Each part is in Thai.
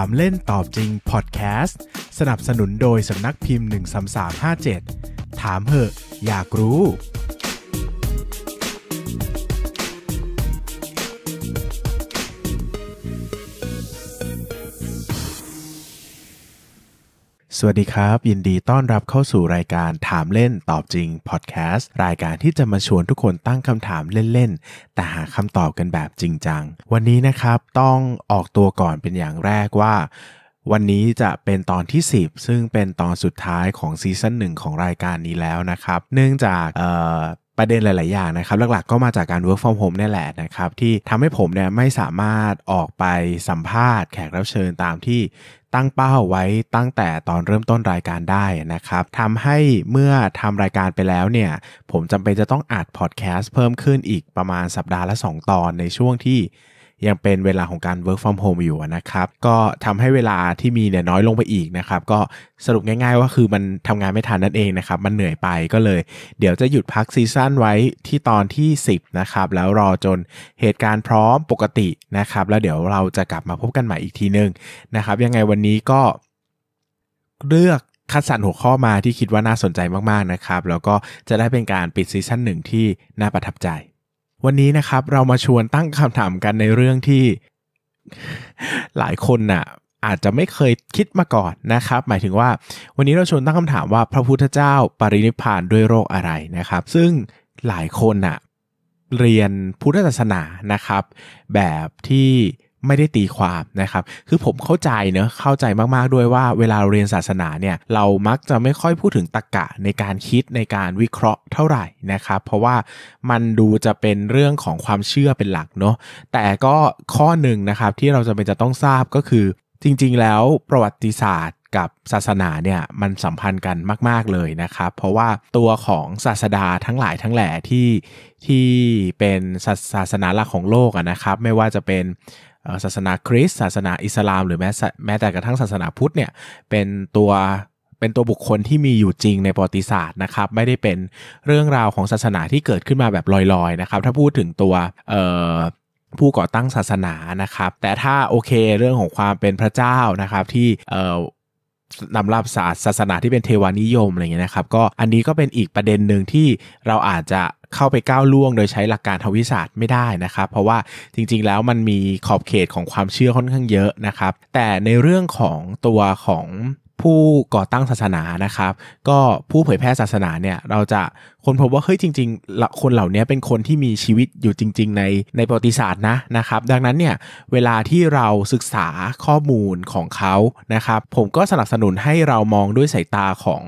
ามเล่นตอบจริงพอดแคสต์สนับสนุนโดยสำนักพิมพ์ 13357 ถามเหอะ อยากรู้วัสดีครับ ยินดีต้อนรับเข้าสู่รายการถามเล่นตอบจริงพอดแคสต์รายการที่จะมาชวนทุกคนตั้งคำถามเล่น ๆ แต่หาคำตอบกันแบบจริงจังวันนี้นะครับ ต้องออกตัวก่อนเป็นอย่างแรกว่า วันนี้จะเป็นตอนที่ 10 ซึ่งเป็นตอนสุดท้ายของซีซั่นหนึ่งของรายการนี้แล้วนะครับ เนื่องจากประเด็นหลาย ๆ อย่างนะครับหลักๆ ก็มาจากการ work from home นี่แหละนะครับที่ทำให้ผมเนี่ยไม่สามารถออกไปสัมภาษณ์แขกรับเชิญตามที่ตั้งเป้าไว้ตั้งแต่ตอนเริ่มต้นรายการได้นะครับทำให้เมื่อทำรายการไปแล้วเนี่ย ผมจำเป็นจะต้องอัดพอดแคสต์เพิ่มขึ้นอีกประมาณสัปดาห์ละ 2 ตอนในช่วงที่ยังเป็นเวลาของการ work from home อยู่นะครับ ก็ทำให้เวลาที่มีเนี่ยน้อยลงไปอีกนะครับ ก็สรุปง่ายๆว่าคือมันทำงานไม่ทันนั่นเองนะครับ มันเหนื่อยไปก็เลย เดี๋ยวจะหยุดพักซีซั่นไว้ที่ตอนที่ 10 นะครับ แล้วรอจนเหตุการณ์พร้อมปกตินะครับ แล้วเดี๋ยวเราจะกลับมาพบกันใหม่อีกทีนึงนะครับ ยังไงวันนี้ก็ เลือกคัดสรรหัวข้อมาที่คิดว่าน่าสนใจมากๆนะครับ แล้วก็จะได้เป็นการปิดซีซั่นหนึ่งที่น่าประทับใจวันนี้นะครับเรามาชวนตั้งคำถามกันในเรื่องที่ หลายคนน่ะอาจจะไม่เคยคิดมาก่อนนะครับ หมายถึงว่าวันนี้เราชวนตั้งคำถามว่าพระพุทธเจ้าปรินิพานด้วยโรคอะไรนะครับ ซึ่งหลายคนน่ะเรียนพุทธศาสนานะครับ แบบที่ไม่ได้ตีความนะครับ คือผมเข้าใจเนอะเข้าใจมากๆด้วยว่า เวลาเรียนศาสนาเนี่ย เรามักจะไม่ค่อยพูดถึงตรกกะในการคิดในการวิเคราะห์เท่าไหร่นะครับ เพราะว่ามันดูจะเป็นเรื่องของความเชื่อเป็นหลักเนาะแต่ก็ข้อหนึ่งนะครับที่เราจะเป็นจะต้องทราบก็คือจริง ๆ แล้วประวัติศาสตร์กับศาสนาเนี่ยมันสัมพันธ์กันมาก ๆเลยนะครับ เพราะว่าตัวของศาสดาทั้งหลายทั้งแหล่ที่ที่เป็นศาสนาหลักของโลกนะครับ ไม่ว่าจะเป็นศาสนาคริสต์ศาสนาอิสลามหรือแม้แต่กระทั่งศาสนาพุทธเนี่ยเป็นตัวเป็นตัวบุคคลที่มีอยู่จริงในประวัติศาสตร์นะครับ ไม่ได้เป็นเรื่องราวของศาสนาที่เกิดขึ้นมาแบบลอยๆนะครับถ้าพูดถึงตัวผู้ก่อตั้งศาสนานะครับ แต่ถ้าโอเคเรื่องของความเป็นพระเจ้านะครับที่นำรับศาสนาที่เป็นเทวานิยมอะไรเงี้ยนะครับ ก็อันนี้ก็เป็นอีกประเด็นหนึ่งที่เราอาจจะเข้าไปก้าวล่วงโดยใช้หลักการทวิศาสตร์ไม่ได้นะครับ เพราะว่าจริงๆแล้วมันมีขอบเขตของความเชื่อค่อนข้างเยอะนะครับ แต่ในเรื่องของตัวของผู้ก่อตั้งศาสนานะครับ ก็ผู้เผยแพร่ศาสนาเนี่ยเราจะคนพบว่าเฮ้ยจริงๆคนเหล่านี้เป็นคนที่มีชีวิตอยู่จริง ๆ ในในประวัติศาสตร์นะนะครับ ดังนั้นเนี่ยเวลาที่เราศึกษาข้อมูลของเขานะครับ ผมก็สนับสนุนให้เรามองด้วยสายตาของ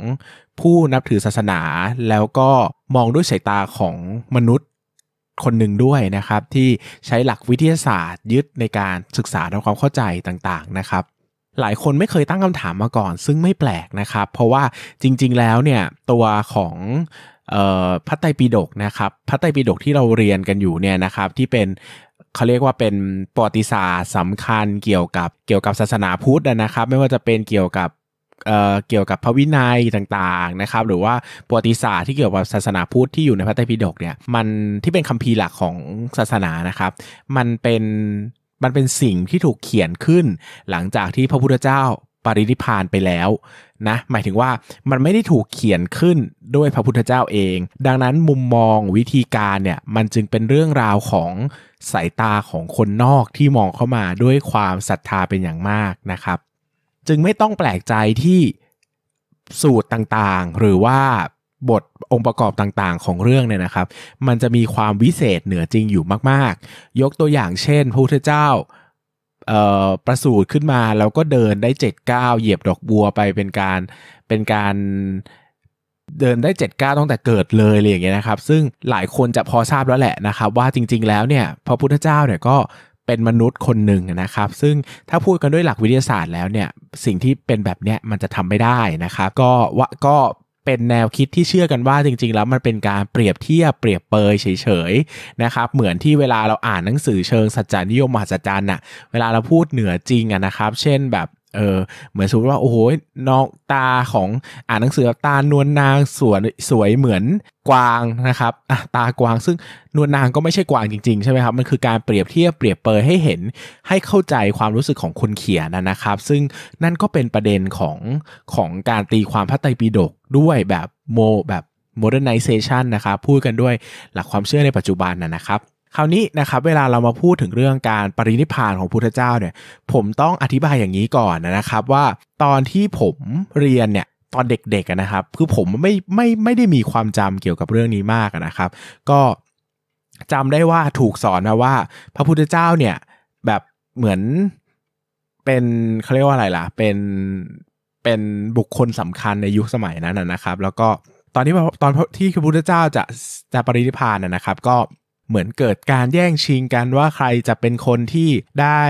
ผู้นับถือศาสนาแล้วก็มองด้วยสายตาของมนุษย์คนหนึ่งด้วยนะครับ ที่ใช้หลักวิทยาศาสตร์ ยึดในการศึกษาทำความเข้าใจต่างๆนะครับหลายคนไม่เคยตั้งคำถามมาก่อน ซึ่งไม่แปลกนะครับ เพราะว่าจริง ๆแล้วเนี่ยตัวของพระไตรปิฎกนะครับพระไตรปิฎกที่เราเรียนกันอยู่เนี่ยนะครับที่เป็นเขาเรียกว่าเป็นประวัติศาสตร์สำคัญเกี่ยวกับเกี่ยวกับศาสนาพุทธนะครับ ไม่ว่าจะเป็นเกี่ยวกับเเกี่ยวกับพระวินัยต่างๆนะครับ หรือว่าประวัติศาสตร์ที่เกี่ยวกับศาสนาพุทธที่อยู่ในพระไตรปิฎกเนี่ยมันที่เป็นคัมภีร์หลักของศาสนานะครับ มันเป็นมันเป็นสิ่งที่ถูกเขียนขึ้นหลังจากที่พระพุทธเจ้าปรินิพานไปแล้วนะหมายถึงว่ามันไม่ได้ถูกเขียนขึ้นด้วยพระพุทธเจ้าเอง ดังนั้นมุมมองวิธีการเนี่ยมันจึงเป็นเรื่องราวของสายตาของคนนอกที่มองเข้ามาด้วยความศรัทธาเป็นอย่างมากนะครับ จึงไม่ต้องแปลกใจที่สูตรต่างๆ หรือว่าบทองค์ประกอบต่างๆ ของเรื่องเนี่ยนะครับ มันจะมีความวิเศษเหนือจริงอยู่มาก ๆ ยกตัวอย่างเช่นพระพุทธเจ้าประสูติขึ้นมาแล้วก็เดินได้เจ็ดก้าวเหยียบดอกบัวไปเป็นการเป็นการเดินได้เจ็ดก้าวตั้งแต่เกิดเลยอะไรอย่างเงี้ยนะครับ ซึ่งหลายคนจะพอทราบแล้วแหละนะครับ ว่าจริง ๆแล้วเนี่ยพระพุทธเจ้าเนี่ยก็เป็นมนุษย์คนหนึ่งนะครับ ซึ่งถ้าพูดกันด้วยหลักวิทยาศาสตร์แล้วเนี่ยสิ่งที่เป็นแบบเนี้ยมันจะทำไม่ได้นะครับก็ว่าก็เป็นแนวคิดที่เชื่อกันว่าจริง ๆ แล้วมันเป็นการเปรียบเทียบเปรียบเปยเฉยๆ นะครับ เหมือนที่เวลาเราอ่านหนังสือเชิง สัจจานิยมมหัศจรรย์นะเวลาเราพูดเหนือจริงอะนะครับ เช่นแบบเออเหมือนสมมติว่าโอ้โหนอกตาของอ่านหนังสือตานวลนางสวยสวยเหมือนกวางนะครับ ตากวางซึ่งนวลนางก็ไม่ใช่กวางจริงๆ ใช่ไหมครับ มันคือการเปรียบเทียบเปรียบเปยให้เห็นให้เข้าใจความรู้สึกของคนเขียนนะครับ ซึ่งนั่นก็เป็นประเด็นของของการตีความพระไตรปิฎกด้วยแบบโมแบบ modernization นะครับ พูดกันด้วยหลักความเชื่อในปัจจุบันนะครับคราวนี้นะครับเวลาเรามาพูดถึงเรื่องการปรินิพานของพุทธเจ้าเนี่ย ผมต้องอธิบายอย่างนี้ก่อนนะครับ ว่าตอนที่ผมเรียนเนี่ยตอนเด็กๆนะครับ คือผมไม่ไม่ไม่ได้มีความจำเกี่ยวกับเรื่องนี้มากนะครับ ก็จำได้ว่าถูกสอนนะว่า พระพุทธเจ้าเนี่ยแบบเหมือนเป็นเขาเรียกว่าอะไรล่ะเป็นเป็นบุคคลสำคัญในยุคสมัยนั้นนะครับ แล้วก็ตอนที่ตอนที่พระพุทธเจ้าจะจะปรินิพพานนะครับ ก็เหมือนเกิดการแย่งชิงกันว่าใครจะเป็นคนที่ได้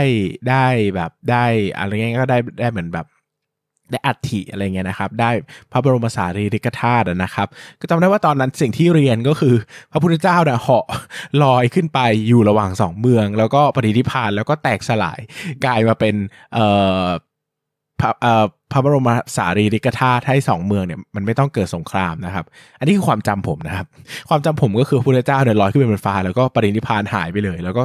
ได้แบบได้อะไรเงี้ยก็ได้ได้เหมือนแบบ ได้อัฐิอะไรเงี้ยนะครับ ได้พระบรมสารีริกธาตุนะครับ ก็จำได้ว่าตอนนั้นสิ่งที่เรียนก็คือพระพุทธเจ้าเนี่ยเหาะลอยขึ้นไปอยู่ระหว่างสองเมือง แล้วก็ปฏิทิพานแล้วก็แตกสลายกลายมาเป็นเอ่อพระบรมสารีริกธาตุให้สองเมืองเนี่ยมันไม่ต้องเกิดสงครามนะครับ อันนี้คือความจำผมนะครับ ความจำผมก็คือพระพุทธเจ้าเนี่ยลอยขึ้นไปบนฟ้าแล้วก็ปรินิพานหายไปเลย แล้วก็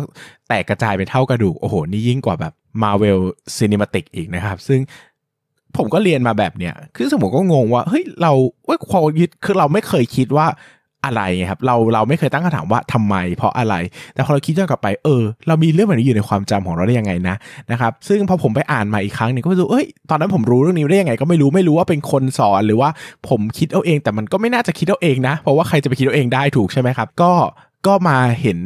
แตกกระจายเป็นเท่ากระดูก โอ้โห นี่ยิ่งกว่าแบบมาเวลซีนิมาติกอีกนะครับ ซึ่งผมก็เรียนมาแบบเนี้ยคือสมมติก็งงว่า เฮ้ยเราเว้ยความยึดคือเราไม่เคยคิดว่าอะไรครับเราเราไม่เคยตั้งคำถามว่าทำไมเพราะอะไรแต่พอเราคิดย้อนกลับไปเออ เรามีเรื่องแบบนี้อยู่ในความจำของเราได้ยังไงนะนะครับซึ่งพอผมไปอ่านมาอีกครั้งเนี่ยก็รู้เอ้ยตอนนั้นผมรู้เรื่องนี้ได้ยังไงก็ไม่รู้ไม่รู้ว่าเป็นคนสอนหรือว่าผมคิดเอาเอง แต่มันก็ไม่น่าจะคิดเอาเองนะเพราะว่าใครจะไปคิดเอาเองได้ถูกใช่ไหมครับก็ก็มาเห็น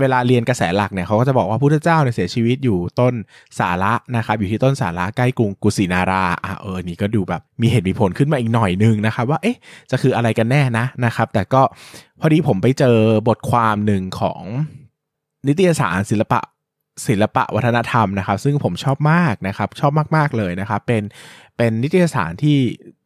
เวลาเรียนกระแสหลักเนี่ยเขาก็จะบอกว่าพุทธเจ้าเนี่ยเสียชีวิตอยู่ต้นสาระนะครับ อยู่ที่ต้นสาระใกล้กรุงกุสินารา อ่ะเออนี่ก็ดูแบบมีเหตุมีผลขึ้นมาอีกหน่อยนึงนะครับว่าเอ๊ะจะคืออะไรกันแน่นะนะครับ แต่ก็พอดีผมไปเจอบทความหนึ่งของ นิตยสารศิลปะศิลปะ วัฒนธรรมนะครับ ซึ่งผมชอบมากนะครับชอบมาก ๆ เลยนะครับเป็นเป็นนิตยสารที่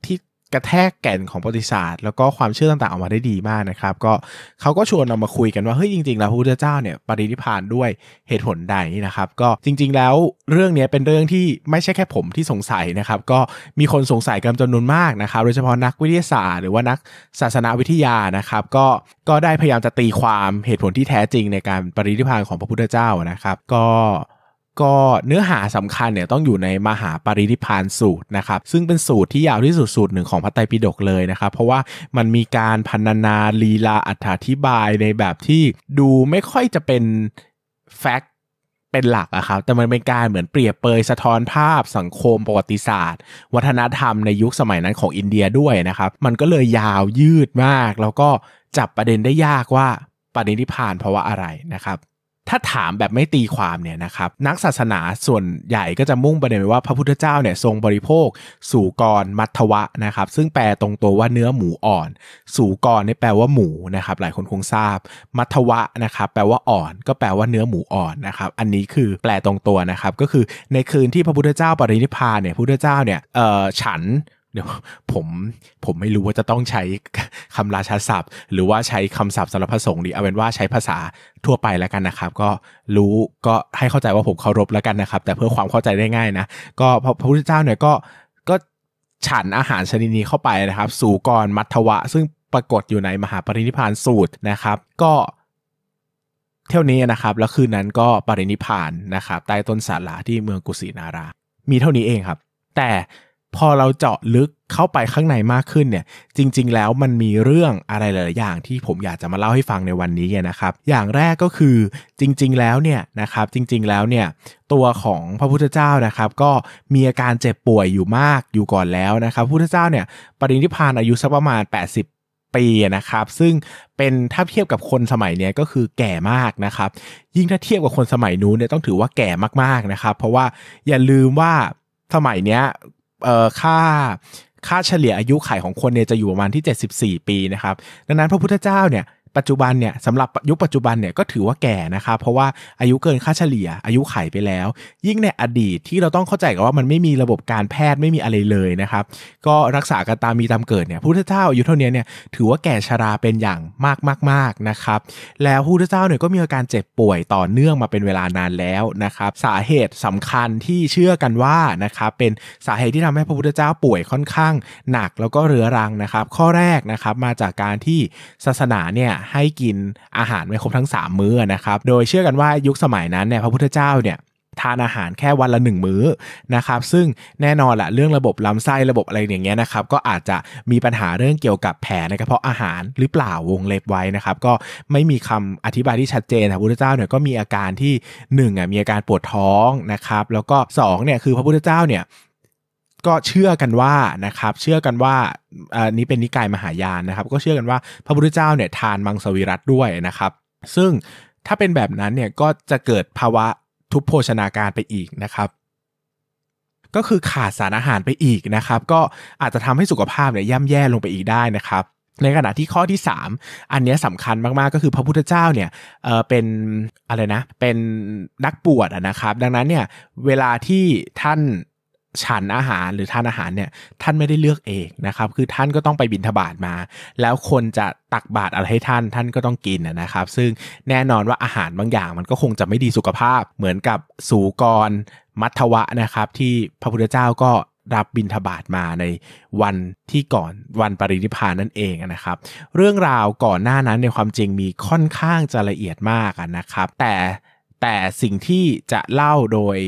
ที่กระแทกแก่นของประวัติศาสตร์แล้วก็ความเชื่อต่างๆออกมาได้ดีมากนะครับ ก็เขาก็ชวนเรามาคุยกันว่าเฮ้ยจริงๆแล้วพระพุทธเจ้าเนี่ยปรินิพานด้วยเหตุผลใดนะครับ ก็จริง ๆ แล้วเรื่องนี้เป็นเรื่องที่ไม่ใช่แค่ผมที่สงสัยนะครับ ก็มีคนสงสัยกันจำนวนมากนะครับ โดยเฉพาะนักวิทยาศาสตร์หรือว่านักศาสนาวิทยานะครับ ก็ก็ได้พยายามจะตีความเหตุผลที่แท้จริงในการปรินิพานของพระพุทธเจ้านะครับ ก็ก็เนื้อหาสำคัญเนี่ยต้องอยู่ในมหาปริธิพานสูตรนะครับ ซึ่งเป็นสูตรที่ยาวที่สุดสูตรหนึ่งของพระไตรปิฎกเลยนะครับ เพราะว่ามันมีการพันนาลีลาอธิบายในแบบที่ดูไม่ค่อยจะเป็น แฟกต์เป็นหลักอะครับแต่มันเป็นการเหมือนเปรียบเปยสะท้อนภาพสังคมประวัติศาสตร์ วัฒนธรรมในยุคสมัยนั้นของอินเดียด้วยนะครับ มันก็เลยยาวยืดมาก แล้วก็จับประเด็นได้ยากว่าปณิธิพานเพราะว่าอะไรนะครับถ้าถามแบบไม่ตีความเนี่ยนะครับนักศาสนาส่วนใหญ่ก็จะมุ่งประเด็นไปว่าพระพุทธเจ้าเนี่ยทรงบริโภคสู่กร มัทวะนะครับ ซึ่งแปลตรงตัวว่าเนื้อหมูอ่อนสู่กรเนี่ยแปลว่าหมูนะครับ หลายคนคงทราบมัทวะนะครับ แปลว่าอ่อน ก็แปลว่าเนื้อหมูอ่อนนะครับ อันนี้คือแปลตรงตัวนะครับก็คือในคืนที่พระพุทธเจ้าปรินิพพานเนี่ยพระพุทธเจ้าเนี่ยเอ่อฉันเดี๋ยวผมผมไม่รู้ว่าจะต้องใช้คำราชาศัพท์ หรือว่าใช้คำศัพท์สำหรับพระสงฆ์ดีเอาเป็นว่าใช้ภาษาทั่วไปแล้วกันนะครับ ก็รู้ก็ให้เข้าใจว่าผมเคารพแล้วกันนะครับ แต่เพื่อความเข้าใจได้ง่ายนะก็พระพุทธเจ้าเนี่ยก็ก็ฉันอาหารชนิดนี้เข้าไปนะครับ สู่กรมัทวะ ซึ่งปรากฏอยู่ในมหาปรินิพานสูตรนะครับ ก็ เที่ยวนี้นะครับแล้วคืนนั้นก็ปรินิพานนะครับ ใต้ต้นสาลาที่เมืองกุสินารา มีเท่านี้เองครับ แต่พอเราเจาะลึกเข้าไปข้างในมากขึ้นเนี่ย จริง ๆ แล้วมันมีเรื่องอะไรหลายๆอย่างที่ผมอยากจะมาเล่าให้ฟังในวันนี้นะครับ อย่างแรกก็คือจริง ๆ แล้วเนี่ยนะครับ จริงๆแล้วเนี่ยตัวของพระพุทธเจ้านะครับ ก็มีอาการเจ็บป่วยอยู่มากอยู่ก่อนแล้วนะครับ พุทธเจ้าเนี่ย ปรินิพานอายุสักประมาณ 80 ปีนะครับ ซึ่งเป็นถ้าเทียบกับคนสมัยนี้ก็คือแก่มากนะครับ ยิ่งถ้าเทียบกับคนสมัยนู้นเนี่ยต้องถือว่าแก่มากๆนะครับ เพราะว่าอย่าลืมว่าสมัยเนี้ยเออค่าค่าเฉลี่ยอายุไขของคนเนี่ยจะอยู่ประมาณที่ 74 ปีนะครับ ดังนั้นพระพุทธเจ้าเนี่ยปัจจุบันเนี่ยสำหรับยุคปัจจุบันเนี่ยก็ถือว่าแก่นะครับเพราะว่าอายุเกินค่าเฉลี่ย อายุไขไปแล้ว ยิ่งในอดีตที่เราต้องเข้าใจกันว่ามันไม่มีระบบการแพทย์ไม่มีอะไรเลยนะครับ ก็รักษากันตามมีตามเกิดเนี่ยพุทธเจ้าอายุเท่านี้เนี่ยถือว่าแก่ชราเป็นอย่างมากมากนะครับ แล้วพระพุทธเจ้าเนี่ยก็มีอาการเจ็บป่วยต่อเนื่องมาเป็นเวลานานแล้วนะครับสาเหตุสำคัญที่เชื่อกันว่านะครับเป็นสาเหตุที่ทำให้พระพุทธเจ้าป่วยค่อนข้างหนักแล้วก็เรื้อรังนะครับ ข้อแรกนะครับมาจากการที่ศาสนาเนี่ยให้กินอาหารไม่ครบทั้ง 3 มื้อนะครับ โดยเชื่อกันว่ายุคสมัยนั้นเนี่ยพระพุทธเจ้าเนี่ยทานอาหารแค่วันละหนึ่งมื้อนะครับ ซึ่งแน่นอนแหละเรื่องระบบลำไส้ระบบอะไรอย่างเงี้ยนะครับก็อาจจะมีปัญหาเรื่องเกี่ยวกับแผลในกระเพาะอาหารหรือเปล่าวงเล็บไว้นะครับก็ไม่มีคำอธิบายที่ชัดเจนพระพุทธเจ้าเนี่ยก็มีอาการที่1อ่ะมีอาการปวดท้องนะครับแล้วก็2เนี่ยคือพระพุทธเจ้าเนี่ยก็เชื่อกันว่านะครับเชื่อกันว่าอันนี้เป็นนิกายมหายานนะครับ ก็เชื่อกันว่าพระพุทธเจ้าเนี่ยทานมังสวิรัตด้วยนะครับ ซึ่งถ้าเป็นแบบนั้นเนี่ยก็จะเกิดภาวะทุพโภชนาการไปอีกนะครับ ก็คือขาดสารอาหารไปอีกนะครับ ก็อาจจะทำให้สุขภาพเนี่ยย่ำแย่ลงไปอีกได้นะครับ ในขณะที่ข้อที่ 3 อันนี้สำคัญมากๆ ก็คือพระพุทธเจ้าเนี่ยเออเป็นอะไรนะเป็นนักปวดนะครับ ดังนั้นเนี่ยเวลาที่ท่านฉันอาหารหรือทานอาหารเนี่ย ท่านไม่ได้เลือกเองนะครับ คือท่านก็ต้องไปบินฑบาตมา แล้วคนจะตักบาตรอะไรให้ท่านท่านก็ต้องกินนะครับ ซึ่งแน่นอนว่าอาหารบางอย่าง มันก็คงจะไม่ดีสุขภาพ เหมือนกับสูกรมัทวะนะครับ ที่พระพุทธเจ้าก็รับบินทบาทมาในวันที่ก่อนวันปรินิพานนั่นเองนะครับ เรื่องราวก่อนหน้านั้นในความจริงมีค่อนข้างจะละเอียดมากนะครับ แต่แต่สิ่งที่จะเล่าโดย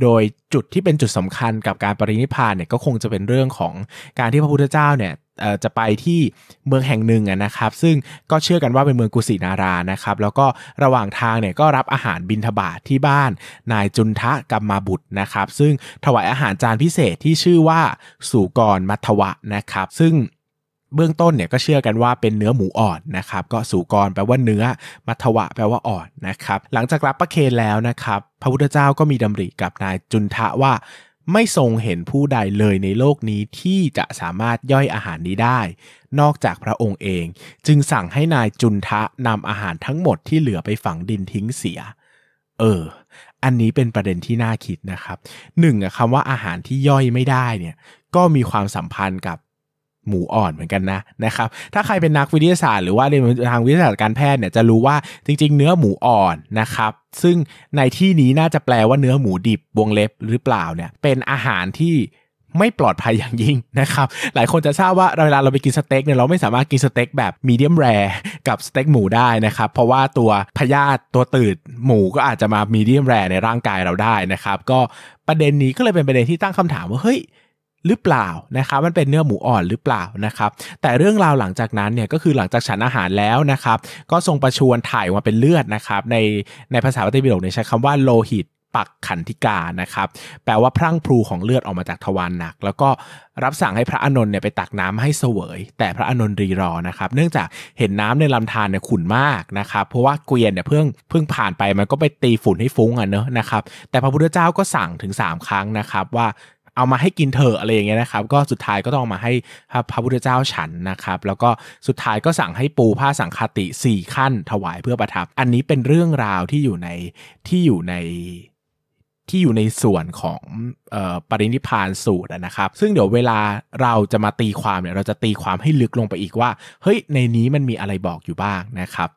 โดยจุดที่เป็นจุดสำคัญกับการปรินิพานเนี่ยก็คงจะเป็นเรื่องของการที่พระพุทธเจ้าเนี่ยจะไปที่เมืองแห่งหนึ่งนะครับ ซึ่งก็เชื่อกันว่าเป็นเมืองกุสินารานะครับแล้วก็ระหว่างทางเนี่ยก็รับอาหารบินทบาทที่บ้านนายจุนทะกัมมาบุตรนะครับ ซึ่งถวายอาหารจานพิเศษที่ชื่อว่าสุกรมัทวะนะครับ ซึ่งเบื้องต้นเนี่ยก็เชื่อกันว่าเป็นเนื้อหมูอ่อนนะครับก็สูกรแปลว่าเนื้อมัทวะ แปลว่าอ่อนนะครับหลังจากรับประเคนแล้วนะครับ พระพุทธเจ้าก็มีดำริกับนายจุนทะว่า ไม่ทรงเห็นผู้ใดเลยในโลกนี้ที่จะสามารถย่อยอาหารนี้ได้ นอกจากพระองค์เอง จึงสั่งให้นายจุนทะนำอาหารทั้งหมดที่เหลือไปฝังดินทิ้งเสีย เอออันนี้เป็นประเด็นที่น่าคิดนะครับหนึ่งคำว่าอาหารที่ย่อยไม่ได้เนี่ยก็มีความสัมพันธ์กับหมูอ่อนเหมือนกันนะนะครับ ถ้าใครเป็นนักวิทยาศาสตร์หรือว่าในทางวิทยาศาสตร์การแพทย์เนี่ยจะรู้ว่าจริงๆเนื้อหมูอ่อนนะครับ ซึ่งในที่นี้น่าจะแปลว่าเนื้อหมูดิบวงเล็บหรือเปล่าเนี่ยเป็นอาหารที่ไม่ปลอดภัยอย่างยิ่งนะครับ หลายคนจะทราบว่า เวลาเราไปกินสเต็กเนี่ยเราไม่สามารถกินสเต็ก แบบมีเดียมแรกับสเต็กหมูได้นะครับเพราะว่าตัวพยาธิตัวตืดหมูก็อาจจะมามีเดียมแรในร่างกายเราได้นะครับ ก็ประเด็นนี้ก็เลยเป็นประเด็นที่ตั้งคำถามว่าเฮ้ยหรือเปล่านะครับมันเป็นเนื้อหมูอ่อนหรือเปล่านะครับ แต่เรื่องราวหลังจากนั้นเนี่ยก็คือหลังจากฉันอาหารแล้วนะครับ ก็ทรงประชวรถ่ายมาเป็นเลือดนะครับ ในในภาษาตถิบิดกใช้คำว่าโลหิตปักขันธิกานะครับแปลว่าพรั่งพลูของเลือดออกมาจากทวารหนัก แล้วก็รับสั่งให้พระอนนท์เนี่ยไปตักน้ำให้เสวยแต่พระอนนท์รีรอนะครับเนื่องจากเห็นน้ำในลำธารเนี่ยขุ่นมากนะครับ เพราะว่าเกวียนเนี่ยเพิ่งเพิ่งผ่านไปมันก็ไปตีฝุ่นให้ฟุ้งอ่ะเนอะนะครับ แต่พระพุทธเจ้าก็สั่งถึง 3 ครั้งนะครับว่าเอามาให้กินเถอะอะไรอย่างเงี้ยนะครับ ก็สุดท้ายก็ต้องมาให้พระพุทธเจ้าฉันนะครับ แล้วก็สุดท้ายก็สั่งให้ปูผ้าสังคติ4 ขั้นถวายเพื่อประทับ อันนี้เป็นเรื่องราวที่อยู่ในที่อยู่ในที่อยู่ในส่วนของออปรินิพานสูตรนะครับ ซึ่งเดี๋ยวเวลาเราจะมาตีความเนี่ยเราจะตีความให้ลึกลงไปอีกว่าเฮ้ยในนี้มันมีอะไรบอกอยู่บ้างนะครับ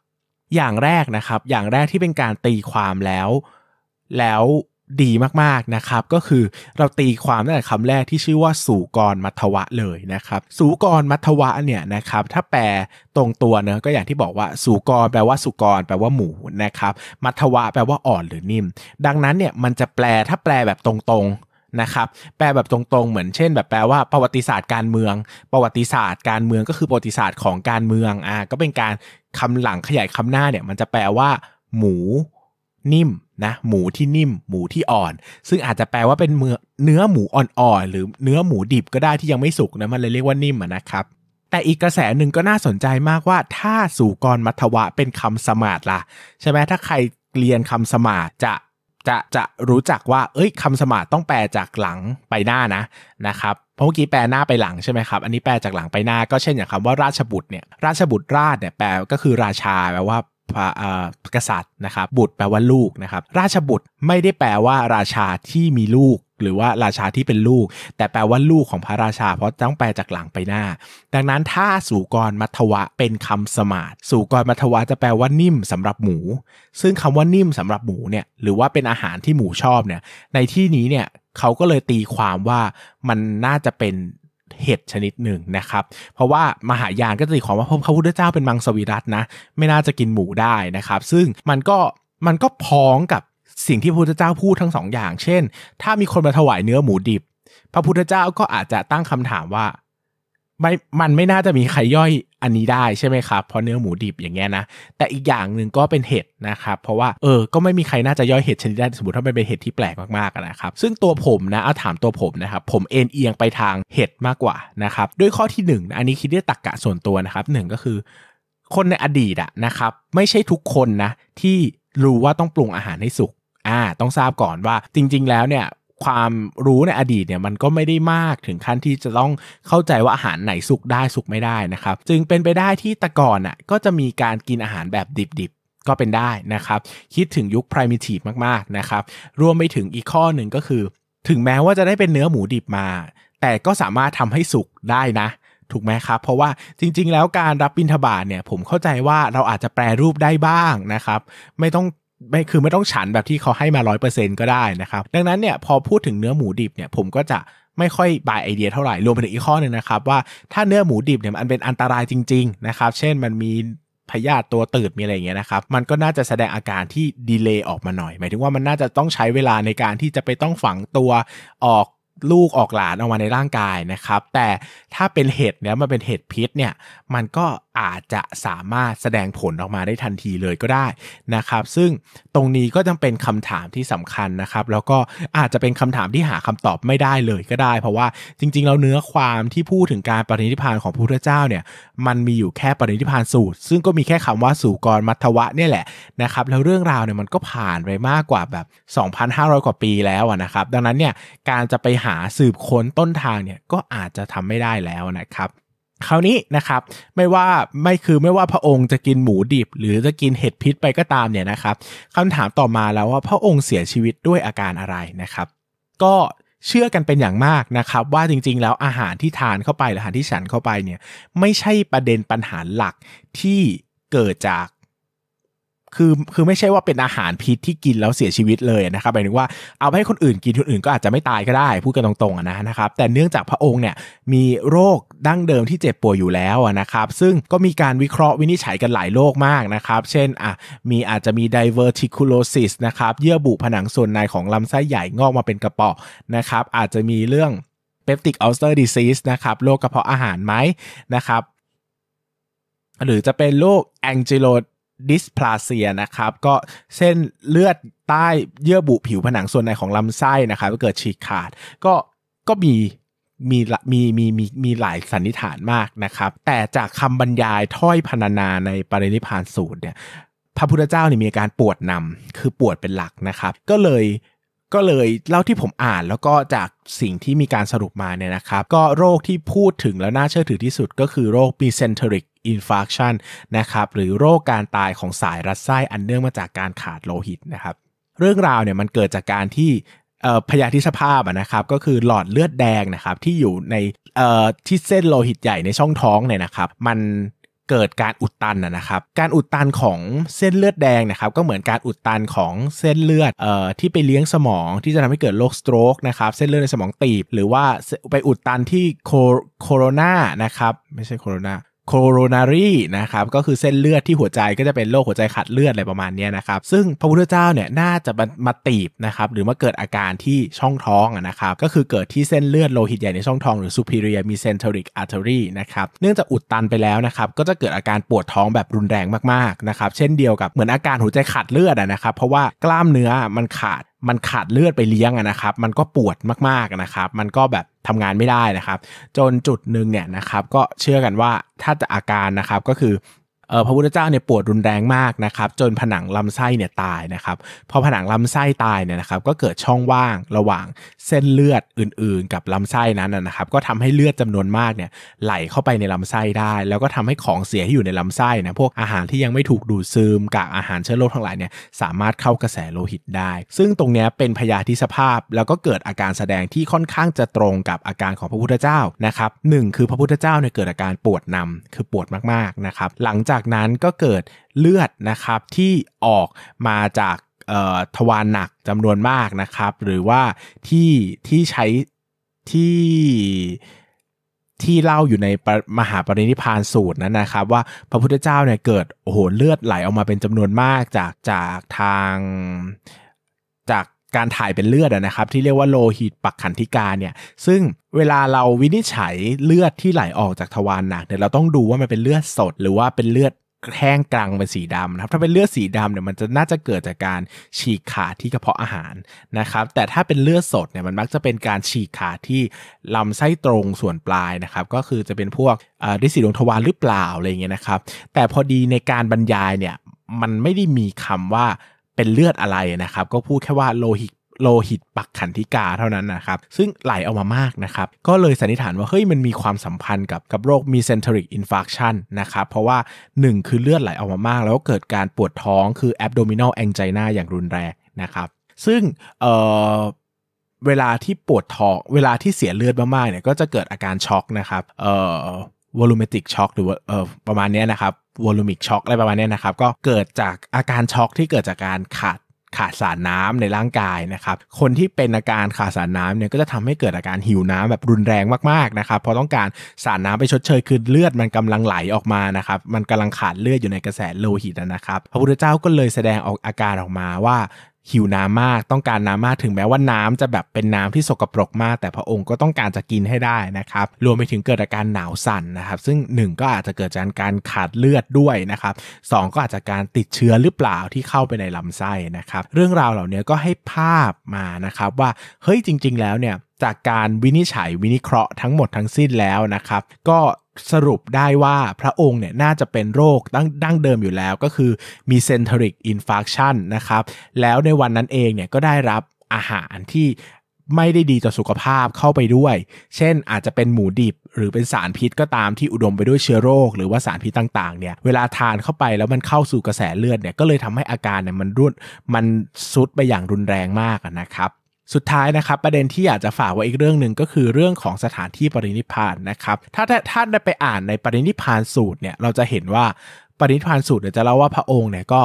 อย่างแรกนะครับอย่างแรกที่เป็นการตีความแล้วแล้วดีมากๆนะครับ ก็คือเราตีความตั้งแต่คำแรกที่ชื่อว่าสูกรมัทวะเลยนะครับ สูกรมัทวะเนี่ยนะครับถ้าแปลตรงตัวเนะก็อย่างที่บอกว่าสูกร แปลว่าสุกร แปลว่าหมูนะครับมัทวะ แปลว่าอ่อน หรือนิ่ม ดังนั้นเนี่ยมันจะแปลถ้าแปลแบบตรงๆนะครับแปลแบบตรงๆเหมือน เช่น แบบแปลว่าประวัติศาสตร์การเมืองประวัติศาสตร์ การเมืองก็คือประวัติศาสตร์ของการเมืองอ่าก็เป็นการคำหลังขยายคำหน้าเนี่ยมันจะแปลว่า หมูนิ่มนะหมูที่นิ่ม หมูที่อ่อน ซึ่งอาจจะแปลว่าเป็นเนื้อหมูอ่อนๆหรือเนื้อหมูดิบก็ได้ที่ยังไม่สุกนะมันเลยเรียกว่านิ่มนะครับ แต่อีกกระแสหนึ่งก็น่าสนใจมากว่าถ้าสู่กรมัทวะเป็นคำสมาดล่ะใช่ไหมถ้าใครเรียนคำสมาดจะจะจะรู้จักว่า เอ้ยคำสมาดต้องแปลจากหลังไปหน้านะนะครับเพราะเมื่อกี้แปลหน้าไปหลังใช่ไหมครับอันนี้แปลจากหลังไปหน้าก็เช่นอย่างคำว่าราชบุตรเนี่ยราชบุตรราชเนี่ยแปลก็คือราชาแปลว่ากษัตริย์นะครับบุตรแปลว่าลูกนะครับราชบุตรไม่ได้แปลว่าราชาที่มีลูก หรือว่าราชาที่เป็นลูก แต่แปลว่าลูกของพระราชาเพราะต้องแปลจากหลังไปหน้า ดังนั้นถ้าสู่กรมัทวะ เป็นคำสมาสู่กรมัทวะ จะแปลว่านิ่มสำหรับหมู ซึ่งคำว่านิ่มสำหรับหมูเนี่ยหรือว่าเป็นอาหารที่หมูชอบเนี่ยในที่นี้เนี่ยเขาก็เลยตีความว่ามันน่าจะเป็นเห็ดชนิดหนึ่งนะครับ เพราะว่ามหายานก็จะตีความว่าพระพุทธเจ้าเป็นมังสวิรัตนะ ไม่น่าจะกินหมูได้นะครับ ซึ่งมันก็มันก็พ้องกับสิ่งที่พระพุทธเจ้าพูดทั้งสองอย่าง เช่น ถ้ามีคนมาถวายเนื้อหมูดิบ พระพุทธเจ้าก็อาจจะตั้งคำถามว่าไม่ มันไม่น่าจะมีใครย่อยอันนี้ได้ใช่ไหมครับ เพราะเนื้อหมูดิบอย่างเงี้ยนะ แต่อีกอย่างหนึ่งก็เป็นเห็ดนะครับ เพราะว่า เออ ก็ไม่มีใครน่าจะย่อยเห็ดชนิดได้สมมติถ้ามันเป็นเห็ดที่แปลกมากๆนะครับ ซึ่งตัวผมนะเอาถามตัวผมนะครับ ผมเอ็นเอียงไปทางเห็ดมากกว่านะครับ ด้วยข้อที่1นึ่งอันนี้คิดด้วยตรกกะส่วนตัวนะครับ หนึ่งก็คือ คนในอดีตอะนะครับ ไม่ใช่ทุกคนนะ ที่รู้ว่าต้องปรุงอาหารให้สุก อ่า ต้องทราบก่อนว่า จริงๆแล้วเนี่ยความรู้ในอดีตเนี่ยมันก็ไม่ได้มากถึงขั้นที่จะต้องเข้าใจว่าอาหารไหนสุกได้สุกไม่ได้นะครับ จึงเป็นไปได้ที่ตะก่อนอ่ะก็จะมีการกินอาหารแบบดิบๆ ก็เป็นได้นะครับคิดถึงยุค primitive มากๆนะครับรวมไปถึงอีกข้อหนึ่งก็คือ ถึงแม้ว่าจะได้เป็นเนื้อหมูดิบมา แต่ก็สามารถทำให้สุกได้นะถูกไหมครับ เพราะว่าจริงๆแล้วการรับบิณฑบาตเนี่ยผมเข้าใจว่าเราอาจจะแปรรูปได้บ้างนะครับไม่ต้องไม่คือไม่ต้องฉันแบบที่เขาให้มา 100%ก็ได้นะครับ ดังนั้นเนี่ยพอพูดถึงเนื้อหมูดิบเนี่ยผมก็จะไม่ค่อยบายไอเดียเท่าไหร่ รวมไปถึงอีกข้อหนึ่งนะครับ ว่าถ้าเนื้อหมูดิบเนี่ยมันเป็นอันตรายจริงๆนะครับเช่นมันมีพยาธิตัวตืดมีอะไรเงี้ยนะครับ มันก็น่าจะแสดงอาการที่ดีเลย์ออกมาหน่อย หมายถึงว่ามันน่าจะต้องใช้เวลาในการที่จะไปต้องฝังตัวออกลูกออกหลานออกมาในร่างกายนะครับ แต่ถ้าเป็นเห็ดเนี่ยมันเป็นเห็ดพิษเนี่ย มันก็อาจจะสามารถแสดงผลออกมาได้ทันทีเลยก็ได้นะครับ ซึ่งตรงนี้ก็จํงเป็นคำถามที่สำคัญนะครับ แล้วก็อาจจะเป็นคำถามที่หาคำตอบไม่ได้เลยก็ได้ เพราะว่าจริงๆแล้วเนื้อความที่พูดถึงการปฏินิพพานของพระพุทธเจ้าเนี่ย มันมีอยู่แค่ปฏินิพพานสูตร ซึ่งก็มีแค่คำว่าสู่กรมัทวะเนี่ยแหละนะครับ แล้วเรื่องราวเนี่ยมันก็ผ่านไปมากกว่าแบบ 2,500 กว่าปีแล้วนะครับ ดังนั้นเนี่ยการจะไปหาสืบค้นต้นทางเนี่ยก็อาจจะทำไม่ได้แล้วนะครับคราวนี้นะครับไม่ว่าไม่คือไม่ว่าพระองค์จะกินหมูดิบ หรือจะกินเห็ดพิษไปก็ตามเนี่ยนะครับคำถามต่อมาแล้วว่าพระองค์เสียชีวิตด้วยอาการอะไรนะครับก็เชื่อกันเป็นอย่างมากนะครับ ว่าจริงๆแล้วอาหารที่ทานเข้าไปหรืออาหารที่ฉันเข้าไปเนี่ยไม่ใช่ประเด็นปัญหาหลักที่เกิดจากคือคือไม่ใช่ว่าเป็นอาหารพิษที่กินแล้วเสียชีวิตเลยนะครับหมายถึงว่าเอาให้คนอื่นกินคนอื่นก็อาจจะไม่ตายก็ได้พูดกันตรงๆนะนะครับ แต่เนื่องจากพระองค์เนี่ยมีโรคดั้งเดิมที่เจ็บป่วยอยู่แล้วนะครับ ซึ่งก็มีการวิเคราะห์วินิจฉัยกันหลายโรคมากนะครับ เช่นอ่ะมีอาจจะมี diverticulosis นะครับเยื่อบุผนังส่วนในของลำไส้ใหญ่งอกมาเป็นกระป๋อนะครับอาจจะมีเรื่อง peptic ulcer disease นะครับโรคกระเพาะอาหารไหมนะครับ หรือจะเป็นโรค a n g e l o ดิสพลาเซียนะครับก็เส้นเลือดใต้เยื่อบุผิวผนังส่วนในของลำไส้นะครับเกิดฉีกขาด ก็ก็มีมีมีมีมีมีหลายสันนิษฐานมากนะครับแต่จากคำบรรยายถ้อยพรรณนาในปรินิพานสูตรเนี่ยพระพุทธเจ้านี่มีอาการปวดนำคือปวดเป็นหลักนะครับก็เลยก็เลยเล่าที่ผมอ่านแล้วก็จากสิ่งที่มีการสรุปมาเนี่ยนะครับก็โรคที่พูดถึงแล้วน่าเชื่อถือที่สุด ก็คือโรคมีเซนเทริก infarction นะครับหรือโรคการตายของสายรัดไส้อันเนื่องมาจากการขาดโลหิตนะครับ เรื่องราวเนี่ยมันเกิดจากการที่พยาธิสภาพนะครับก็คือหลอดเลือดแดงนะครับที่อยู่ในที่ เส้นโลหิตใหญ่ในช่องท้องเนี่ยนะครับมันเกิดการอุดตันนะครับการอุดตันของเส้นเลือดแดงนะครับก็เหมือนการอุดตันของเส้นเลือดเอ่อที่ไปเลี้ยงสมอง ที่จะทำให้เกิดโรคสโตรกนะครับเส้นเลือดในสมองตีบ หรือว่าไปอุดตันที่โคโรนานะครับไม่ใช่โคโรนาโคโรนารีนะครับก็คือเส้นเลือดที่หัวใจก็จะเป็นโรคหัวใจขาดเลือดอะไรประมาณนี้นะครับ ซึ่งพระพุทธเจ้าเนี่ย น่าจะมาตีบนะครับ หรือมาเกิดอาการที่ช่องท้องนะครับ ก็คือเกิดที่เส้นเลือดโลหิตใหญ่ในช่องท้องหรือ superior mesenteric artery นะครับเนื่องจากอุดตันไปแล้วนะครับ ก็จะเกิดอาการปวดท้องแบบรุนแรงมากๆนะครับเช่นเดียวกับเหมือนอาการหัวใจขาดเลือดนะครับเพราะว่ากล้ามเนื้อมันขาดมันขาดเลือดไปเลี้ยงนะครับ มันก็ปวดมากๆนะครับ มันก็แบบทำงานไม่ได้นะครับ จนจุดหนึ่งเนี่ยนะครับ ก็เชื่อกันว่าถ้าจะอาการนะครับ ก็คือพระพุทธเจ้าเนี่ยปวดรุนแรงมากนะครับจนผนังลำไส้เนี่ยตายนะครับพอผนังลำไส้ตายเนี่ยนะครับก็เกิดช่องว่างระหว่างเส้นเลือดอื่น ๆ กับลำไส้นั้นนะครับ ก็ทำให้เลือดจำนวนมากเนี่ยไหลเข้าไปในลำไส้ได้ แล้วก็ทำให้ของเสียที่อยู่ในลำไส้นะพวกอาหารที่ยังไม่ถูกดูดซึมกับอาหารเชื้อโรคทั้งหลายเนี่ยสามารถเข้ากระแสโลหิตได้ ซึ่งตรงนี้เป็นพยาธิสภาพ แล้วก็เกิดอาการแสดงที่ค่อนข้างจะตรงกับอาการของพระพุทธเจ้านะครับหคือพระพุทธเจ้าเนี่ยเกิดอาการปวดนำคือปวดมากๆนะครับหลังจากจากนั้นก็เกิดเลือดนะครับที่ออกมาจากทวารหนักจำนวนมากนะครับ หรือว่าที่ที่ใช้ที่ที่เล่าอยู่ในมหาปรินิพานสูตรนั้นนะครับ ว่าพระพุทธเจ้าเนี่ยเกิดโอ้โหเลือดไหลออกมาเป็นจำนวนมากจากจากทางจากการถ่ายเป็นเลือดนะครับที่เรียกว่าโลหิตปักขันธิกาเนี่ยซึ่งเวลาเราวินิจฉัยเลือดที่ไหลออกจากทวารหนักเนี่ยเราต้องดูว่ามันเป็นเลือดสด หรือว่าเป็นเลือดแห้งกลางเป็นสีดำนะครับ ถ้าเป็นเลือดสีดำเนี่ยมันจะน่าจะเกิดจากการฉีกขาดที่กระเพาะอาหารนะครับ แต่ถ้าเป็นเลือดสดเนี่ยมันมักจะเป็นการฉีกขาดที่ลำไส้ตรงส่วนปลายนะครับก็คือจะเป็นพวกดิสีดวงทวารหรือเปล่าอะไรเงี้ยนะครับ แต่พอดีในการบรรยายเนี่ยมันไม่ได้มีคำว่าเป็นเลือดอะไรนะครับ ก็พูดแค่ว่าโลหิตโลหิตปักขันธิกาเท่านั้นนะครับ ซึ่งไหลออกมามากนะครับ ก็เลยสันนิษฐานว่าเฮ้ยมันมีความสัมพันธ์กับกับโรคมีเซนเทริกอินฟ r ักชันนะครับ เพราะว่า 1 คือเลือดไหลออกมามาก แล้วก็เกิดการปวดท้องคือ abdominal a n g i นาอย่างรุนแรงนะครับ ซึ่งเเวลาที่ปวดท้องเวลาที่เสียเลือดมากๆเนี่ยก็จะเกิดอาการช็อกนะครับเอ่อวอลูเมติกช็หรือว่าเอ่อประมาณนี้นะครับวอลูมิกช็อกอะไรประมาณนี้นะครับก็เกิดจากอาการช็อกที่เกิดจากการขาดขาดสารน้ำในร่างกายนะครับคนที่เป็นอาการขาดสารน้ำเนี่ยก็จะทำให้เกิดอาการหิวน้ำแบบรุนแรงมากๆนะครับเพราะต้องการสารน้ำไปชดเชยคือเลือด มันกำลังไหลออกมานะครับมันกำลังขาดเลือดอยู่ในกระแสโลหิตนะครับพระพุทธเจ้าก็เลยแสดงออกอาการออกมาว่าหิวน้ำมาก ต้องการน้ำมาก ถึงแม้ว่าน้ำจะแบบเป็นน้ำที่สกปรกมาก แต่พระองค์ก็ต้องการจะกินให้ได้นะครับ รวมไปถึงเกิดอาการหนาวสั่นนะครับซึ่ง 1 ก็อาจจะเกิดจากการขาดเลือดด้วยนะครับสก็อาจจะการติดเชื้อหรือเปล่าที่เข้าไปในลำไส้นะครับเรื่องราวเหล่านี้ก็ให้ภาพมานะครับว่าเฮ้ยจริง ๆ แล้วเนี่ยจากการวินิจฉัยวินิเคราะห์ทั้งหมดทั้งสิ้นแล้วนะครับ ก็สรุปได้ว่าพระองค์เนี่ยน่าจะเป็นโรคดั้งเดิมอยู่แล้วก็คือมีเซนเทริกอินฟักชันนะครับแล้วในวันนั้นเองเนี่ยก็ได้รับอาหารที่ไม่ได้ดีต่อสุขภาพเข้าไปด้วย เช่นอาจจะเป็นหมูดิบ หรือเป็นสารพิษก็ตามที่อุดมไปด้วยเชื้อโรคหรือว่าสารพิษต่าง ๆเนี่ย เวลาทานเข้าไปแล้วมันเข้าสู่กระแสเลือดเนี่ยก็เลยทำให้อาการเนี่ยมันรุนมันซุดไปอย่างรุนแรงมากนะครับสุดท้ายนะครับประเด็นที่อยากจะฝากไว้อีกเรื่องหนึ่ง ก็คือเรื่องของสถานที่ปรินิพานนะครับถ้าท่านได้ไปอ่านในปรินิพานสูตรเนี่ยเราจะเห็นว่าปรินิพานสูตรเียจะเล่าว่าพระองค์เนี่ยก็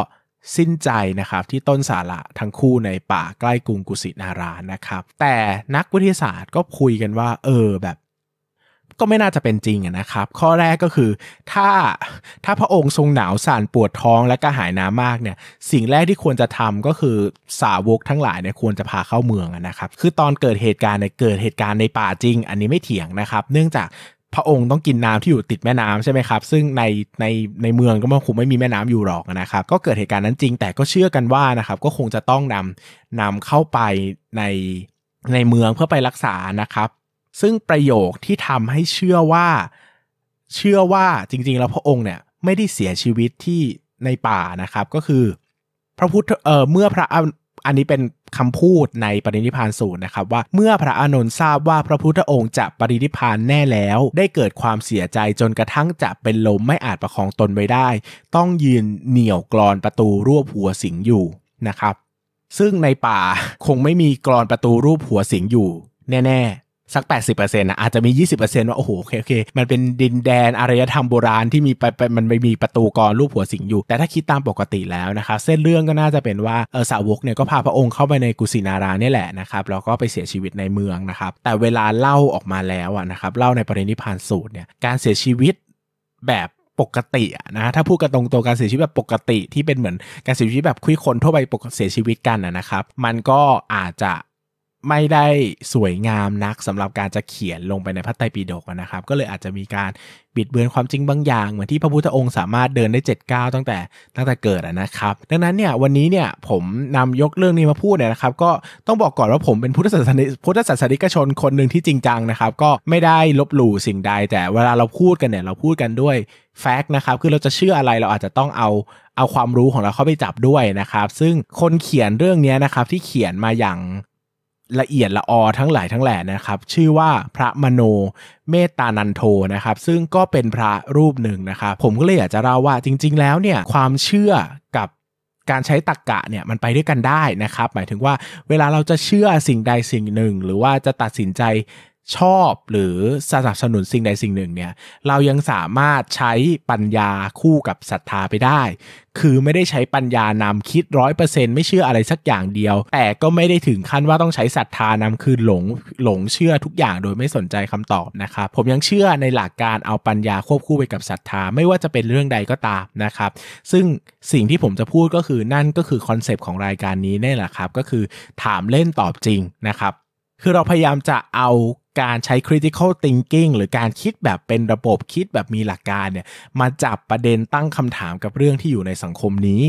สิ้นใจนะครับที่ต้นสาระทั้งคู่ในป่าใกล้กรุงกุสินารา นะครับ แต่นักวิทยาศาสตร์ก็คุยกันว่าเออแบบก็ไม่น่าจะเป็นจริงนะครับ ข้อแรกก็คือถ้าถ้าพระองค์ทรงหนาวสั่นปวดท้องและกระหายน้ำมากเนี่ย สิ่งแรกที่ควรจะทำก็คือสาวกทั้งหลายเนี่ยควรจะพาเข้าเมืองนะครับ คือตอนเกิดเหตุการณ์เนี่ยเกิดเหตุการณ์ในป่าจริงอันนี้ไม่เถียงนะครับ เนื่องจากพระองค์ต้องกินน้ำที่อยู่ติดแม่น้ำใช่ไหมครับซึ่งในในในเมืองก็มันคงไม่มีแม่น้ำอยู่หรอกนะครับ ก็เกิดเหตุการณ์นั้นจริงแต่ก็เชื่อกันว่านะครับก็คงจะต้องนำนำเข้าไปในในเมืองเพื่อไปรักษานะครับซึ่งประโยคที่ทำให้เชื่อว่าเชื่อว่าจริงๆ แล้วพระองค์เนี่ยไม่ได้เสียชีวิตที่ในป่านะครับ ก็คือ พระพุทธเออเมื่อพระอันนี้เป็นคำพูดในปรินิพานสูตรนะครับว่า เมื่อพระอานนท์ทราบว่าพระพุทธองค์จะปรินิพานแน่แล้วได้เกิดความเสียใจจนกระทั่งจะเป็นลมไม่อาจประคองตนไว้ได้ ต้องยืนเหนี่ยวกรอนประตูรวบหัวสิงอยู่นะครับ ซึ่งในป่าคงไม่มีกรอนประตูรูปหัวสิงอยู่ แน่ ๆสัก 80%อนะอาจจะมี 20%ว่าโอ้โหโอเคโอเค มันเป็นดินแดนอารยธรรมโบราณที่มีไปมันไม่มีประตูกรรูปหัวสิงอยู่ แต่ถ้าคิดตามปกติแล้วนะครับเส้นเรื่องก็น่าจะเป็นว่าเออสาวกเนี่ยก็พาพระองค์เข้าไปในกุสินาราเนี่แหละนะครับแล้วก็ไปเสียชีวิตในเมืองนะครับแต่เวลาเล่าออกมาแล้วอ่ะนะครับเล่าในปรินิพานสูตรเนี่ยการเสียชีวิตแบบปกตินะถ้าพูดกันตรงตัวการเสียชีวิตแบบปกติที่เป็นเหมือนการเสียชีวิตแบบคุยคนทั่วไปปกเสียชีวิตกันนะครับ มันก็อาจจะไม่ได้สวยงามนัก สำหรับการจะเขียนลงไปในพระไตรปิฎกนะครับ ก็เลยอาจจะมีการบิดเบือนความจริงบางอย่างเหมือนที่พระพุทธองค์สามารถเดินได้7ก้าวตั้งแต่ตั้งแต่เกิดนะครับ ดังนั้นเนี่ยวันนี้เนี่ยผมนำยกเรื่องนี้มาพูดเนี่ยนะครับ ก็ต้องบอกก่อนว่าผมเป็นพุทธศาสนิพุทธศาสนิกชนคนหนึ่งที่จริงจังนะครับ ก็ไม่ได้ลบหลู่สิ่งใด แต่เวลาเราพูดกันเนี่ยเราพูดกันด้วยแฟกต์นะครับคือเราจะเชื่ออะไรเราอาจจะต้องเอาเอาความรู้ของเราเข้าไปจับด้วยนะครับ ซึ่งคนเขียนเรื่องนี้นะครับที่เขียนมาอย่างละเอียดละออทั้งหลายทั้งแหล่นะครับ ชื่อว่าพระมโนเมตานันโทนะครับซึ่งก็เป็นพระรูปหนึ่งนะครับ ผมก็เลยอยากจะเล่าว่าจริงๆแล้วเนี่ยความเชื่อกับการใช้ตรกกะเนี่ยมันไปด้วยกันได้นะครับหมายถึงว่าเวลาเราจะเชื่อสิ่งใดสิ่งหนึ่ง หรือว่าจะตัดสินใจชอบหรือสนับสนุนสิ่งใดสิ่งหนึ่งเนี่ยเรายังสามารถใช้ปัญญาคู่กับศรัทธาไปได้ คือไม่ได้ใช้ปัญญานำคิดร้อยเปอร์เซ็นไม่เชื่ออะไรสักอย่างเดียว แต่ก็ไม่ได้ถึงขั้นว่าต้องใช้ศรัทธานำคือหลงหลงเชื่อทุกอย่างโดยไม่สนใจคำตอบนะครับ ผมยังเชื่อในหลักการเอาปัญญาควบคู่ไปกับศรัทธาไม่ว่าจะเป็นเรื่องใดก็ตามนะครับ ซึ่งสิ่งที่ผมจะพูดก็คือนั่นก็คือคอนเซปต์ของรายการนี้นี่แหละครับ ก็คือถามเล่นตอบจริงนะครับ คือเราพยายามจะเอาการใช้ critical thinking หรือการคิดแบบเป็นระบบคิดแบบมีหลักการเนี่ยมาจับประเด็นตั้งคำถามกับเรื่องที่อยู่ในสังคมนี้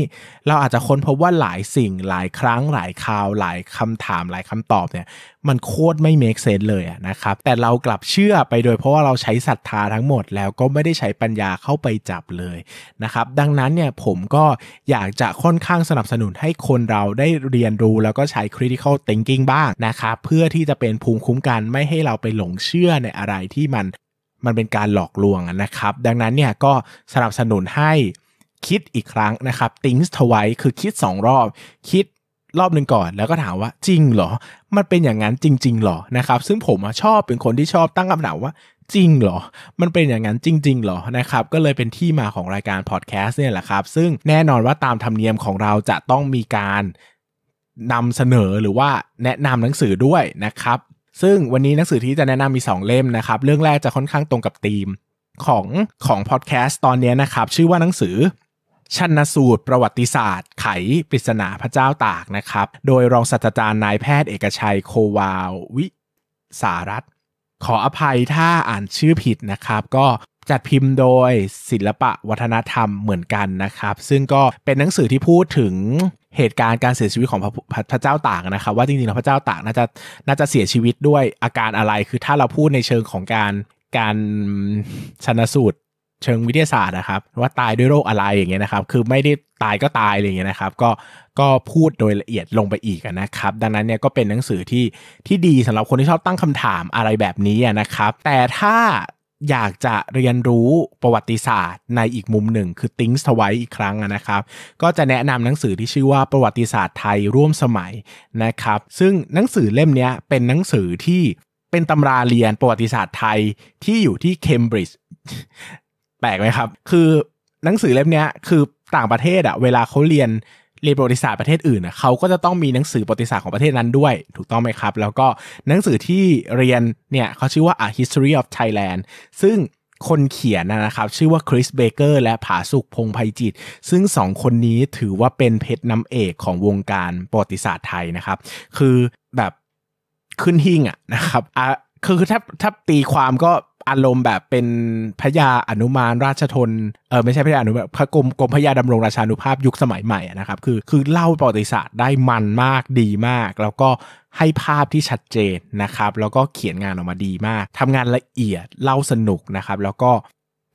เราอาจจะค้นพบว่าหลายสิ่งหลายครั้งหลายคราว หลายคำถามหลายคำตอบเนี่ยมันโคตรไม่เมคเซนเลยนะครับ แต่เรากลับเชื่อไปโดยเพราะว่าเราใช้ศรัทธาทั้งหมดแล้วก็ไม่ได้ใช้ปัญญาเข้าไปจับเลยนะครับ ดังนั้นเนี่ยผมก็อยากจะค่อนข้างสนับสนุนให้คนเราได้เรียนรู้แล้วก็ใช้ critical thinking บ้างนะครับ เพื่อที่จะเป็นภูมิคุ้มกันไม่ให้เราไปหลงเชื่อในอะไรที่มันมันเป็นการหลอกลวงนะครับ ดังนั้นเนี่ยก็สนับสนุนให้คิดอีกครั้งนะครับ t h i n k ท twice คือคิด 2 รอบคิดรอบหนึ่งก่อนแล้วก็ถามว่าจริงเหรอมันเป็นอย่างนั้นจริงๆหรอนะครับซึ่งผมชอบเป็นคนที่ชอบตั้งคำถามว่า จริงเหรอ มันเป็นอย่างนั้นจริง ๆ เหรอนะครับก็เลยเป็นที่มาของรายการพอดแคสต์เนี่ยแหละครับ ซึ่งแน่นอนว่าตามธรรมเนียมของเราจะต้องมีการนำเสนอหรือว่าแนะนำหนังสือด้วยนะครับซึ่งวันนี้หนังสือที่จะแนะนำมี 2 เล่มนะครับเรื่องแรกจะค่อนข้างตรงกับธีมของของพอดแคสต์ตอนนี้นะครับชื่อว่าหนังสือชันสูตรประวัติศาสตร์ ไข ปริศนาพระเจ้าตากนะครับโดยรองศาสตราจารย์นายแพทย์เอกชัยโควาวิสารัตขออภัยถ้าอ่านชื่อผิดนะครับ ก็จัดพิมพ์โดยศิลปะวัฒนธรรมเหมือนกันนะครับ ซึ่งก็เป็นหนังสือที่พูดถึงเหตุการณ์การเสียชีวิตของพระพระเจ้าตากนะครับ ว่าจริงๆแล้วพระเจ้าตากน่าจะน่าจะเสียชีวิตด้วยอาการอะไร คือถ้าเราพูดในเชิงของการการชนสูตรเชิงวิทยาศาสตร์นะครับว่าตายด้วยโรคอะไรอย่างเงี้ยนะครับ คือไม่ได้ตายก็ตายอะไรอย่างเงี้ยนะครับ ก็ก็พูดโดยละเอียดลงไปอีกนะครับ ดังนั้นเนี่ยก็เป็นหนังสือที่ที่ดีสำหรับคนที่ชอบตั้งคำถามอะไรแบบนี้นะครับ แต่ถ้าอยากจะเรียนรู้ประวัติศาสตร์ในอีกมุมหนึ่ง คือ Things ไว้อีกครั้งนะครับ ก็จะแนะนำหนังสือที่ชื่อว่าประวัติศาสตร์ไทยร่วมสมัยนะครับ ซึ่งหนังสือเล่มนี้เป็นหนังสือที่เป็นตำราเรียนประวัติศาสตร์ไทยที่อยู่ที่เคมบริดจ์แปลกไหมครับ คือหนังสือเล่มนี้คือต่างประเทศอะเวลาเขาเรียน เรียนประวัติศาสตร์ประเทศอื่นเขาก็จะต้องมีหนังสือประวัติศาสตร์ของประเทศนั้นด้วย ถูกต้องไหมครับ แล้วก็หนังสือที่เรียนเนี่ยเขาชื่อว่า A History of Thailand ซึ่งคนเขียนนะครับชื่อว่าคริสเบเกอร์และผาสุกพงไพจิต ซึ่งสองคนนี้ถือว่าเป็นเพชรน้ำเอกของวงการประวัติศาสตร์ไทยนะครับ คือแบบขึ้นหิ่งอะนะครับอ่ะคือถ้าถ้าตีความก็อารมณ์แบบเป็นพระยา อนุมาน ราชทน เออไม่ใช่พระยาอนุมานพระกรมกรมพระยาดำรงราชานุภาพยุคสมัยใหม่นะครับ คือคือเล่าประวัติศาสตร์ได้มันมากดีมาก แล้วก็ให้ภาพที่ชัดเจนนะครับ แล้วก็เขียนงานออกมาดีมาก ทำงานละเอียดเล่าสนุกนะครับ แล้วก็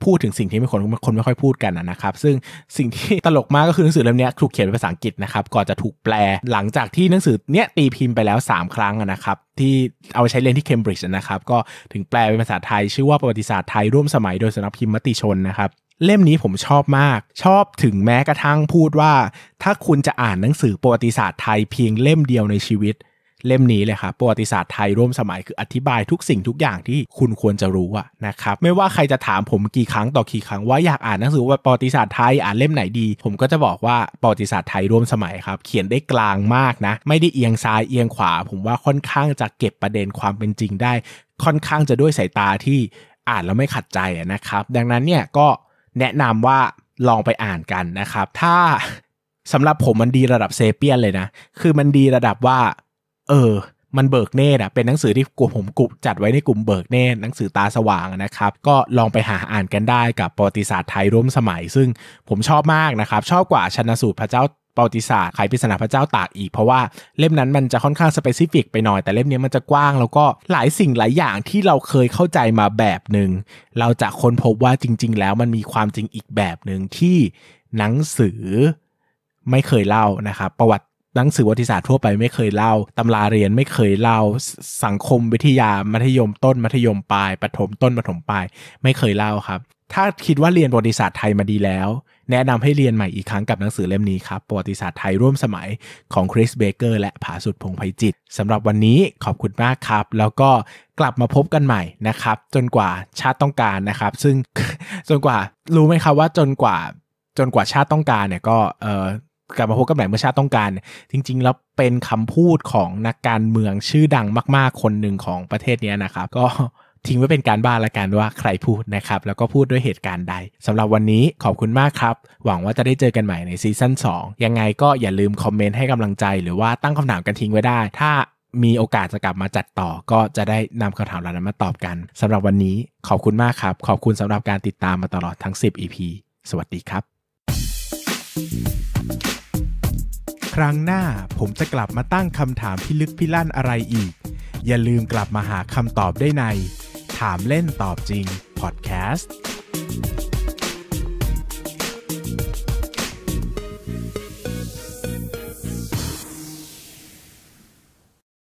พูดถึงสิ่งที่ไม่คนคนไม่ค่อยพูดกันนะครับ ซึ่งสิ่งที่ตลกมากก็คือหนังสือเล่มนี้ถูกเขียนเป็นภาษาอังกฤษนะครับก่อนจะถูกแปลหลังจากที่หนังสือเนี้ยตีพิมพ์ไปแล้ว 3 ครั้งนะครับ ที่เอาไปใช้เรียนที่เคมบริดจ์นะครับ ก็ถึงแปลเป็นภาษาไทย ชื่อว่าประวัติศาสตร์ไทยร่วมสมัยโดยสำนักพิมพ์มติชนนะครับ เล่มนี้ผมชอบมาก ชอบถึงแม้กระทั่งพูดว่า ถ้าคุณจะอ่านหนังสือประวัติศาสตร์ไทยเพียงเล่มเดียวในชีวิตเล่มนี้เลยครับประวัติศาสตร์ไทยร่วมสมัยคืออธิบายทุกสิ่งทุกอย่างที่คุณควรจะรู้อะนะครับ ไม่ว่าใครจะถามผมกี่ครั้งต่อกี่ครั้งว่าอยากอ่านหนังสือว่าประวัติศาสตร์ไทยอ่านเล่มไหนดี ผมก็จะบอกว่าประวัติศาสตร์ไทยร่วมสมัยครับ เขียนได้กลางมากนะ ไม่ได้เอียงซ้ายเอียงขวา ผมว่าค่อนข้างจะเก็บประเด็นความเป็นจริงได้ ค่อนข้างจะด้วยสายตาที่อ่านแล้วไม่ขัดใจนะครับ ดังนั้นเนี่ยก็แนะนำว่าลองไปอ่านกันนะครับ ถ้าสำหรับผมมันดีระดับเซเปียนเลยนะ คือมันดีระดับว่าเออ มันเบิกเนตอ่ะ เป็นหนังสือที่กลุ่มผมกลุ่มจัดไว้ในกลุ่มเบิกเนตหนังสือตาสว่างนะครับ ก็ลองไปหาอ่านกันได้กับประวัติศาสตร์ไทยร่วมสมัย ซึ่งผมชอบมากนะครับ ชอบกว่าชนะสูตรพระเจ้าประวัติศาสตร์ไขปริศนาพระเจ้าตากอีก เพราะว่าเล่มนั้นมันจะค่อนข้างสเปซิฟิกไปหน่อย แต่เล่มนี้มันจะกว้างแล้วก็หลายสิ่งหลายอย่างที่เราเคยเข้าใจมาแบบหนึ่งเราจะค้นพบว่าจริง ๆ แล้วมันมีความจริงอีกแบบหนึ่งที่หนังสือไม่เคยเล่านะครับ ประวัติหนังสือประวัติศาสตร์ทั่วไปไม่เคยเล่าตำราเรียนไม่เคยเล่าสังคมวิทยามัธยม ต้นมัธยมปลายประถมต้นประถมปลายไม่เคยเล่าครับ ถ้าคิดว่าเรียนประวัติศาสตร์ไทยมาดีแล้ว แนะนำให้เรียนใหม่อีกครั้งกับหนังสือเล่มนี้ครับประวัติศาสตร์ไทยร่วมสมัยของคริสเบเกอร์และผาสุดพงไพจิต สำหรับวันนี้ขอบคุณมากครับ แล้วก็กลับมาพบกันใหม่นะครับ จนกว่าชาติต้องการนะครับ ซึ่งจนกว่ารู้ไหมครับว่าจนกว่า จนกว่าชาติต้องการเนี่ยก็เออกลับมาพบกับแหม่เมื่อชาติต้องการ จริง ๆ แล้วเป็นคำพูดของนักการเมืองชื่อดังมากๆ คนหนึ่งของประเทศนี้นะครับ ก็ทิ้งไว้เป็นการบ้านละกันว่าใครพูดนะครับ แล้วก็พูดด้วยเหตุการณ์ใดสำหรับวันนี้ขอบคุณมากครับ หวังว่าจะได้เจอกันใหม่ในซีซั่น2ยังไงก็อย่าลืมคอมเมนต์ให้กำลังใจหรือว่าตั้งคำถามกันทิ้งไว้ได้ ถ้ามีโอกาสจะกลับมาจัดต่อ ก็จะได้นำคำถามเหล่านั้นมาตอบกันสำหรับวันนี้ขอบคุณมากครับขอบคุณสำหรับการติดตามมาตลอดทั้ง 10 EP สวัสดีครับครั้งหน้าผมจะกลับมาตั้งคำถามพิลึกพิลั่นอะไรอีก อย่าลืมกลับมาหาคำตอบได้ใน ถามเล่นตอบจริง พอดแคสต์